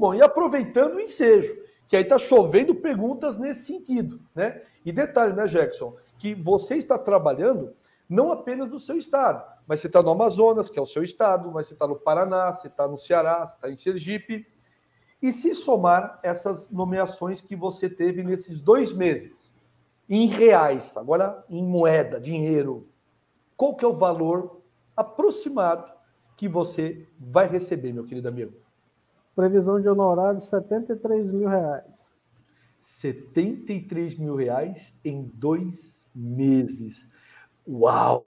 Bom, e aproveitando o ensejo, que aí está chovendo perguntas nesse sentido, né? E detalhe, né, Jackson, que você está trabalhando não apenas no seu estado, mas você está no Amazonas, que é o seu estado, mas você está no Paraná, você está no Ceará, você está em Sergipe. E se somar essas nomeações que você teve nesses dois meses, em reais, agora em moeda, dinheiro, qual que é o valor aproximado que você vai receber, meu querido amigo? Previsão de honorário, 73 mil reais. 73 mil reais em dois meses. Uau!